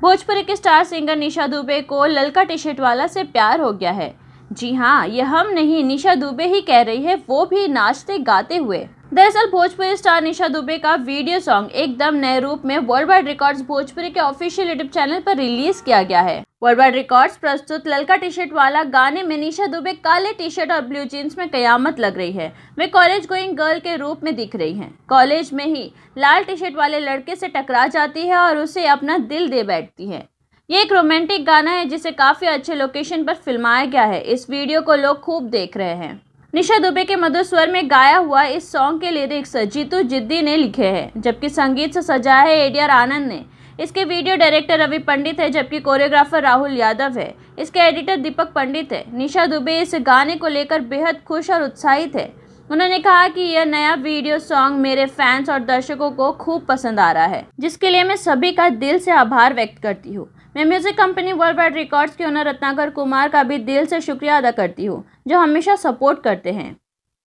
भोजपुरी के star singer निशा दुबे को ललका टी शर्ट वाला से प्यार हो गया है जी हाँ ये हम नहीं निशा दुबे ही कह रही है वो भी नाचते गाते हुए दरअसल भोजपुरी स्टार निशा दुबे का वीडियो सॉन्ग एकदम नए रूप में वर्ल्ड वाइड रिकॉर्ड भोजपुरी के ऑफिशियल यूट्यूब चैनल पर रिलीज किया गया है वर्ल्ड वाइड रिकॉर्ड प्रस्तुत ललका टी शर्ट वाला गाने में निशा दुबे काले टी शर्ट और ब्लू जीन्स में कयामत लग रही है वे कॉलेज गोइंग गर्ल के रूप में दिख रही है कॉलेज में ही लाल टी शर्ट वाले लड़के से टकरा जाती है और उसे अपना दिल दे बैठती है ये एक रोमांटिक गाना है जिसे काफ़ी अच्छे लोकेशन पर फिल्माया गया है इस वीडियो को लोग खूब देख रहे हैं निशा दुबे के मधुर स्वर में गाया हुआ इस सॉन्ग के लिरिक्स जीतू जिद्दी ने लिखे हैं जबकि संगीत से सजा है एडीआर आनंद ने इसके वीडियो डायरेक्टर रवि पंडित है जबकि कोरियोग्राफर राहुल यादव है इसके एडिटर दीपक पंडित है निशा दुबे इस गाने को लेकर बेहद खुश और उत्साहित है उन्होंने कहा कि यह नया वीडियो सॉन्ग मेरे फैंस और दर्शकों को खूब पसंद आ रहा है जिसके लिए मैं सभी का दिल से आभार व्यक्त करती हूँ मैं music company world wide records के ओनर रत्नाकर कुमार का भी दिल से शुक्रिया अदा करती हूँ जो हमेशा सपोर्ट करते हैं